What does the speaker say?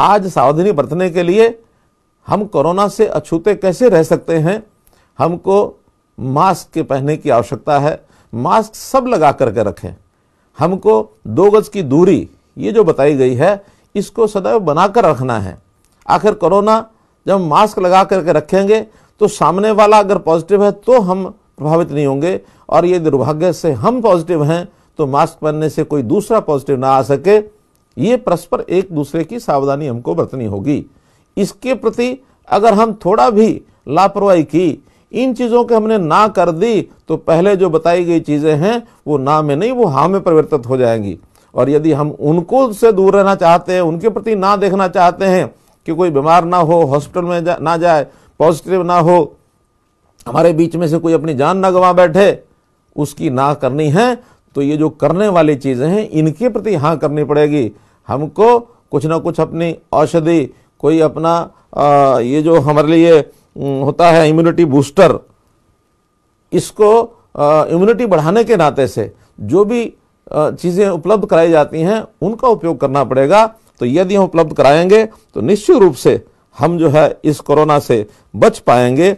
आज सावधानी बरतने के लिए हम कोरोना से अछूते कैसे रह सकते हैं हमको मास्क के पहनने की आवश्यकता है मास्क सब लगा करके रखें हमको दो गज की दूरी ये जो बताई गई है इसको सदैव बनाकर रखना है आखिर कोरोना जब मास्क लगा करके रखेंगे तो सामने वाला अगर पॉजिटिव है तो हम प्रभावित नहीं होंगे और ये दुर्भाग्य से हम पॉजिटिव हैं तो मास्क पहनने से कोई दूसरा पॉजिटिव ना आ सके ये परस्पर एक दूसरे की सावधानी हमको बरतनी होगी इसके प्रति अगर हम थोड़ा भी लापरवाही की इन चीज़ों के हमने ना कर दी तो पहले जो बताई गई चीज़ें हैं वो ना में नहीं वो हाँ में परिवर्तित हो जाएंगी और यदि हम उनको से दूर रहना चाहते हैं उनके प्रति ना देखना चाहते हैं कि कोई बीमार ना हो हॉस्पिटल में जा, ना जाए पॉजिटिव ना हो हमारे बीच में से कोई अपनी जान ना गवा बैठे उसकी ना करनी है तो ये जो करने वाली चीज़ें हैं इनके प्रति हाँ करनी पड़ेगी हमको कुछ ना कुछ अपनी औषधि कोई अपना आ, ये जो हमारे लिए होता है इम्यूनिटी बूस्टर इसको इम्यूनिटी बढ़ाने के नाते से जो भी चीज़ें उपलब्ध कराई जाती हैं उनका उपयोग करना पड़ेगा तो यदि हम उपलब्ध कराएंगे तो निश्चित रूप से हम जो है इस कोरोना से बच पाएंगे